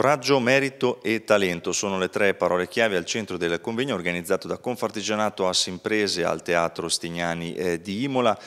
Coraggio, merito e talento sono le tre parole chiave al centro del convegno organizzato da Confartigianato Assimprese al Teatro Stignani eh, di Imola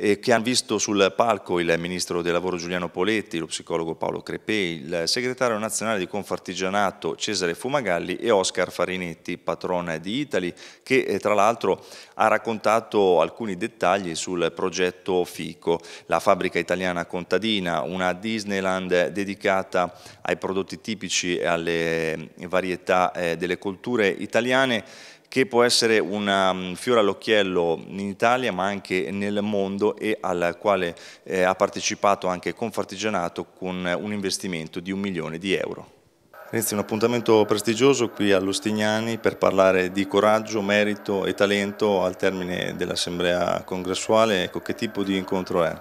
eh, che hanno visto sul palco il ministro del lavoro Giuliano Poletti, lo psicologo Paolo Crepei, il segretario nazionale di Confartigianato Cesare Fumagalli e Oscar Farinetti, patrona di Italy, che eh, tra l'altro ha raccontato alcuni dettagli sul progetto FICO, la fabbrica italiana contadina, una Disneyland dedicata ai prodotti tipici e alle varietà eh, delle colture italiane che può essere un mm, fiore all'occhiello in Italia ma anche nel mondo e al quale eh, ha partecipato anche Confartigianato con un investimento di un milione di euro. Inizia un appuntamento prestigioso qui all'Ostignani per parlare di coraggio, merito e talento al termine dell'assemblea congressuale. Ecco, che tipo di incontro è?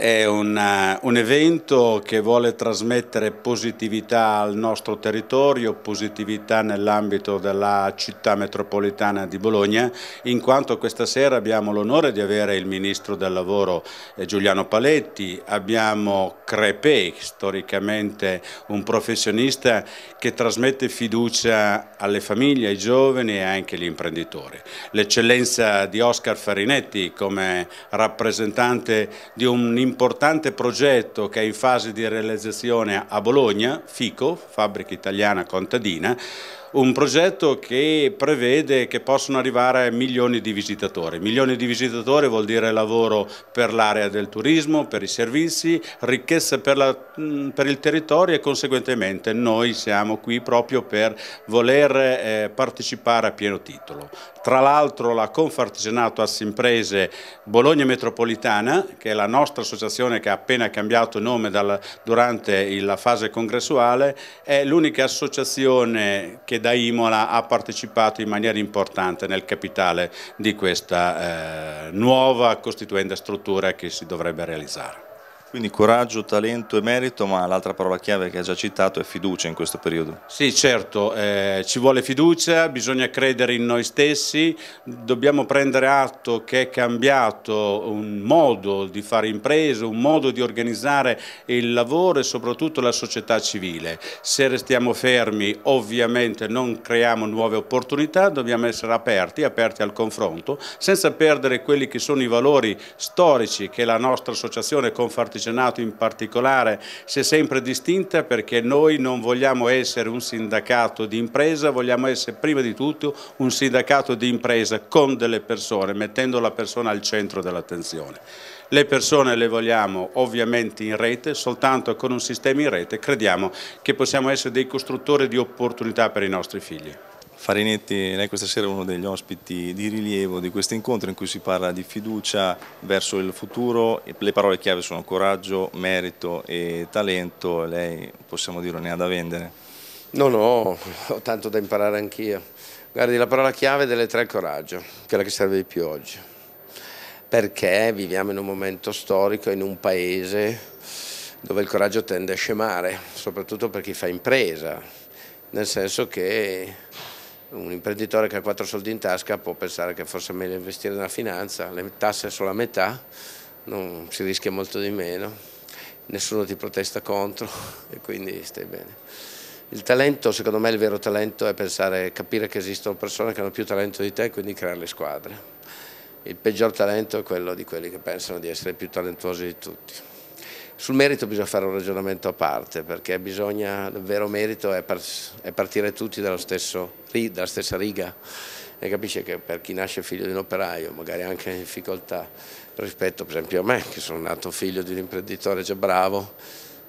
È una, eh, un evento che vuole trasmettere positività al nostro territorio, positività nell'ambito della città metropolitana di Bologna, in quanto questa sera abbiamo l'onore di avere il Ministro del Lavoro eh, Giuliano Paletti, abbiamo Crepe, storicamente un professionista che trasmette fiducia alle famiglie, ai giovani e anche agli imprenditori. L'eccellenza di Oscar Farinetti come rappresentante di un imprenditore importante progetto che è in fase di realizzazione a Bologna, FICO, Fabbrica Italiana Contadina, un progetto che prevede che possano arrivare milioni di visitatori. Milioni di visitatori vuol dire lavoro per l'area del turismo, per i servizi, ricchezza per, la, per, il territorio e conseguentemente noi siamo qui proprio per voler eh, partecipare a pieno titolo. Tra l'altro la Confartigianato Assimprese Bologna Metropolitana, che è la nostra associazione che ha appena cambiato nome dal, durante la fase congressuale, è l'unica associazione che da Imola ha partecipato in maniera importante nel capitale di questa eh, nuova costituenda struttura che si dovrebbe realizzare. Quindi coraggio, talento e merito, ma l'altra parola chiave che ha già citato è fiducia in questo periodo. Sì, certo, eh, ci vuole fiducia, bisogna credere in noi stessi, dobbiamo prendere atto che è cambiato un modo di fare impresa, un modo di organizzare il lavoro e soprattutto la società civile. Se restiamo fermi ovviamente non creiamo nuove opportunità, dobbiamo essere aperti, aperti al confronto, senza perdere quelli che sono i valori storici che la nostra associazione Confartigianato artigianato in particolare si è sempre distinta perché noi non vogliamo essere un sindacato di impresa, vogliamo essere prima di tutto un sindacato di impresa con delle persone, mettendo la persona al centro dell'attenzione. Le persone le vogliamo ovviamente in rete, soltanto con un sistema in rete crediamo che possiamo essere dei costruttori di opportunità per i nostri figli. Farinetti, lei questa sera è uno degli ospiti di rilievo di questo incontro in cui si parla di fiducia verso il futuro, le parole chiave sono coraggio, merito e talento, lei possiamo dire ne ha da vendere? No, no, ho tanto da imparare anch'io. Guardi, la parola chiave delle tre è coraggio, quella che serve di più oggi, perché viviamo in un momento storico, in un paese dove il coraggio tende a scemare, soprattutto per chi fa impresa, nel senso che un imprenditore che ha quattro soldi in tasca può pensare che forse è meglio investire nella finanza, le tasse sono la metà, non si rischia molto di meno, nessuno ti protesta contro e quindi stai bene. Il talento, secondo me il vero talento è pensare, capire che esistono persone che hanno più talento di te e quindi creare le squadre. Il peggior talento è quello di quelli che pensano di essere più talentuosi di tutti. Sul merito bisogna fare un ragionamento a parte perché bisogna, il vero merito è, partire tutti stesso, dalla stessa riga e capisce che per chi nasce figlio di un operaio, magari anche in difficoltà rispetto per esempio a me che sono nato figlio di un imprenditore già bravo,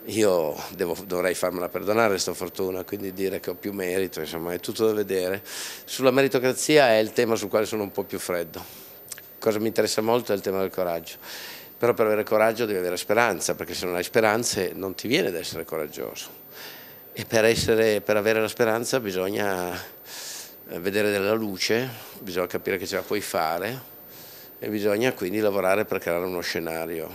io devo, dovrei farmela perdonare questa fortuna, quindi dire che ho più merito, insomma è tutto da vedere. Sulla meritocrazia è il tema sul quale sono un po' più freddo. Cosa mi interessa molto è il tema del coraggio però per avere coraggio devi avere speranza, perché se non hai speranze non ti viene ad essere coraggioso. E per, essere, per avere la speranza bisogna eh, vedere della luce, bisogna capire che ce la puoi fare e bisogna quindi lavorare per creare uno scenario.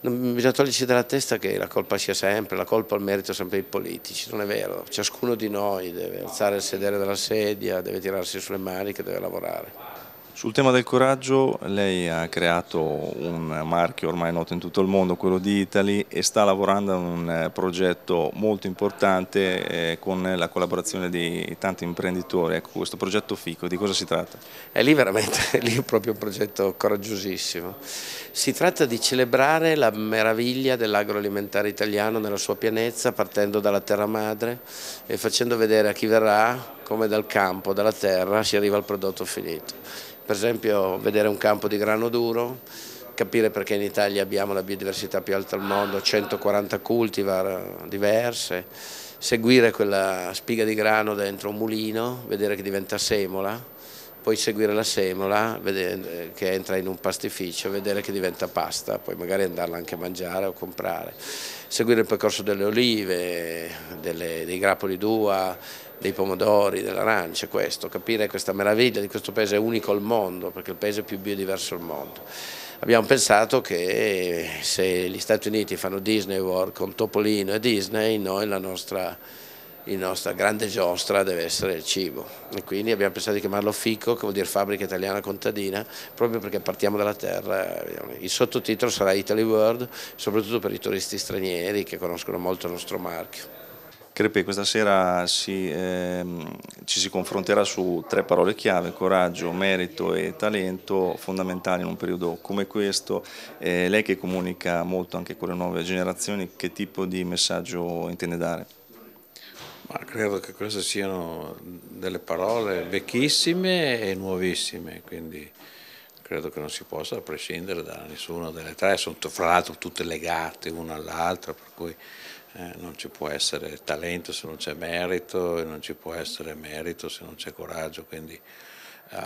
Non bisogna toglierci dalla testa che la colpa sia sempre, la colpa al merito sempre dei politici, non è vero, ciascuno di noi deve alzare il sedere dalla sedia, deve tirarsi sulle maniche, deve lavorare. Sul tema del coraggio lei ha creato un marchio ormai noto in tutto il mondo, quello di Italy, e sta lavorando a un eh, progetto molto importante eh, con la collaborazione di tanti imprenditori. Ecco, questo progetto FICO, di cosa si tratta? È eh, lì veramente, è lì proprio un progetto coraggiosissimo. Si tratta di celebrare la meraviglia dell'agroalimentare italiano nella sua pienezza, partendo dalla terra madre e facendo vedere a chi verrà come dal campo, dalla terra, si arriva al prodotto finito per esempio vedere un campo di grano duro, capire perché in Italia abbiamo la biodiversità più alta al mondo, 140 cultivar diverse, seguire quella spiga di grano dentro un mulino, vedere che diventa semola, poi seguire la semola che entra in un pastificio, vedere che diventa pasta, poi magari andarla anche a mangiare o comprare, seguire il percorso delle olive, delle, dei grappoli d'uva, dei pomodori, dell'arancia, questo, capire questa meraviglia di questo paese unico al mondo, perché è il paese più biodiverso al mondo. Abbiamo pensato che se gli Stati Uniti fanno Disney World con Topolino e Disney, noi la nostra, la nostra grande giostra deve essere il cibo e quindi abbiamo pensato di chiamarlo FICO, che vuol dire fabbrica italiana contadina, proprio perché partiamo dalla terra. Il sottotitolo sarà Italy World, soprattutto per i turisti stranieri che conoscono molto il nostro marchio. Crepe questa sera si, ehm, ci si confronterà su tre parole chiave, coraggio, merito e talento, fondamentali in un periodo come questo. Eh, lei che comunica molto anche con le nuove generazioni, che tipo di messaggio intende dare? Ma credo che queste siano delle parole vecchissime e nuovissime, quindi credo che non si possa prescindere da nessuna delle tre, sono fra l'altro tutte legate una all'altra, per cui eh, non ci può essere talento se non c'è merito e non ci può essere merito se non c'è coraggio. Quindi eh,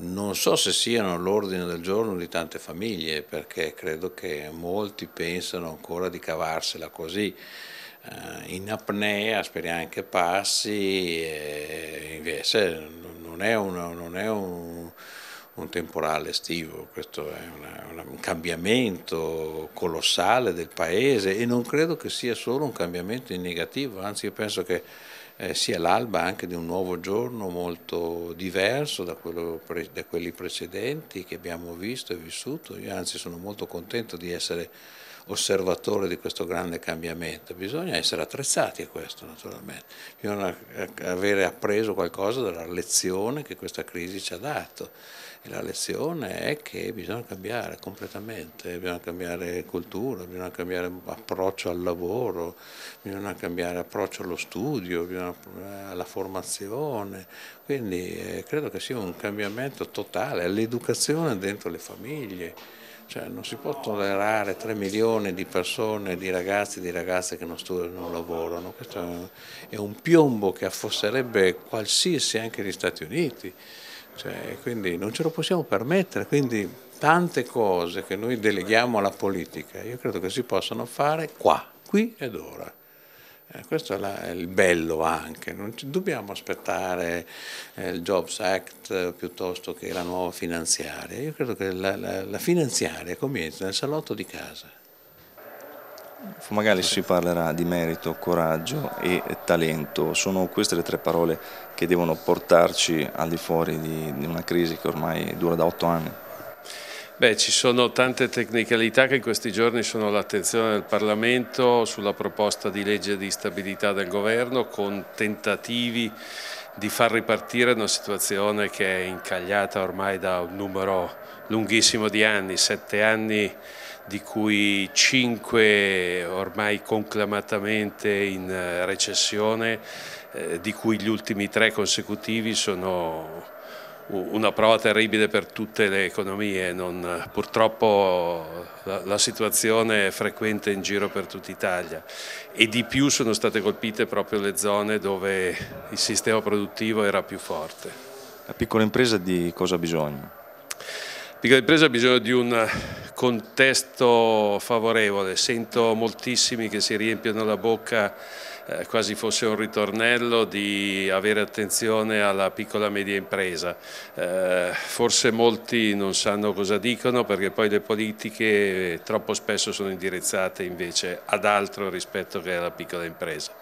non so se siano all'ordine del giorno di tante famiglie, perché credo che molti pensano ancora di cavarsela così. Eh, in apnea, speriamo che passi, invece non è, una, non è un un temporale estivo, questo è una, un cambiamento colossale del paese e non credo che sia solo un cambiamento in negativo, anzi io penso che eh, sia l'alba anche di un nuovo giorno molto diverso da, quello, da quelli precedenti che abbiamo visto e vissuto, io anzi sono molto contento di essere osservatore di questo grande cambiamento, bisogna essere attrezzati a questo naturalmente, bisogna eh, avere appreso qualcosa dalla lezione che questa crisi ci ha dato. E la lezione è che bisogna cambiare completamente, bisogna cambiare cultura, bisogna cambiare approccio al lavoro, bisogna cambiare approccio allo studio, eh, alla formazione. Quindi eh, credo che sia un cambiamento totale all'educazione dentro le famiglie. Cioè, non si può tollerare 3 milioni di persone, di ragazzi e di ragazze che non studiano e non lavorano. Questo è un piombo che affosserebbe qualsiasi anche gli Stati Uniti. Cioè, quindi non ce lo possiamo permettere, quindi tante cose che noi deleghiamo alla politica, io credo che si possano fare qua, qui ed ora. Eh, questo è, il bello anche, non ci, dobbiamo aspettare eh, il Jobs Act eh, piuttosto che la nuova finanziaria, io credo che la, la, la finanziaria comincia nel salotto di casa magari si parlerà di merito, coraggio e talento, sono queste le tre parole che devono portarci al di fuori di, una crisi che ormai dura da otto anni. Beh, ci sono tante tecnicalità che in questi giorni sono all'attenzione del Parlamento sulla proposta di legge di stabilità del governo con tentativi di far ripartire una situazione che è incagliata ormai da un numero lunghissimo di anni, sette anni di cui 5 ormai conclamatamente in eh, recessione, eh, di cui gli ultimi 3 consecutivi sono una prova terribile per tutte le economie, non, purtroppo la, situazione è frequente in giro per tutta Italia e di più sono state colpite proprio le zone dove il sistema produttivo era più forte. La piccola impresa di cosa ha bisogno? La piccola impresa ha bisogno di un contesto favorevole, sento moltissimi che si riempiono la bocca eh, quasi fosse un ritornello di avere attenzione alla piccola e media impresa. Eh, forse molti non sanno cosa dicono perché poi le politiche troppo spesso sono indirizzate invece ad altro rispetto che alla piccola impresa.